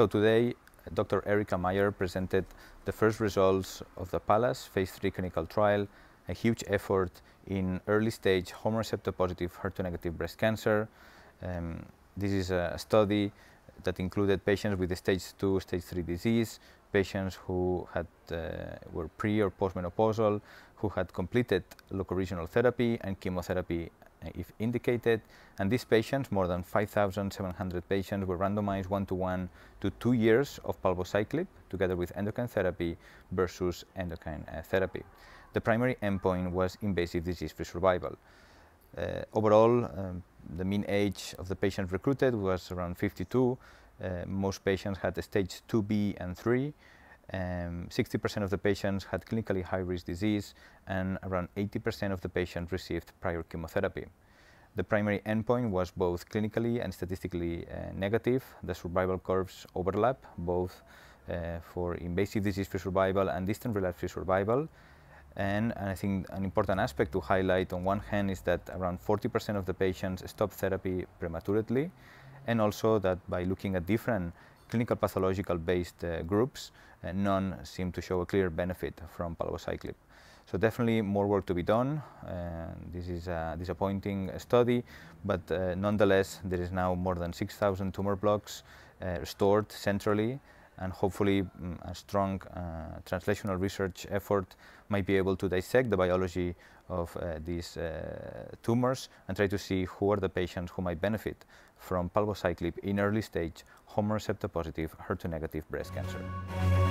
So today, Dr. Erika Meyer presented the first results of the PALAS phase 3 clinical trial, a huge effort in early stage hormone receptor positive HER2 negative breast cancer. Um, this is a study that included patients with stage 2, stage 3 disease, patients who had, uh, were pre or postmenopausal, who had completed locoregional therapy and chemotherapy if indicated. And these patients, more than 5,700 patients, were randomized one-to-one -to, -one to 2 years of palbociclib together with endocrine therapy versus endocrine uh, therapy. The primary endpoint was invasive disease-free survival. Uh, overall, um, the mean age of the patients recruited was around 52. Uh, most patients had stage 2B and 3. 60% um, of the patients had clinically high-risk disease and around 80% of the patients received prior chemotherapy. The primary endpoint was both clinically and statistically uh, negative. The survival curves overlap both uh, for invasive disease-free survival and distant relapse-free survival. And, and, I think an important aspect to highlight on one hand is that around 40% of the patients stop therapy prematurely and also that by looking at different clinical pathological based uh, groups, uh, none seem to show a clear benefit from palbociclib. So definitely more work to be done. Uh, this is a disappointing study, but uh, nonetheless, there is now more than 6,000 tumor blocks uh, stored centrally and hopefully mm, a strong uh, translational research effort might be able to dissect the biology of uh, these uh, tumors and try to see who are the patients who might benefit from palbociclib in early stage hormone receptor positive HER2 negative breast cancer.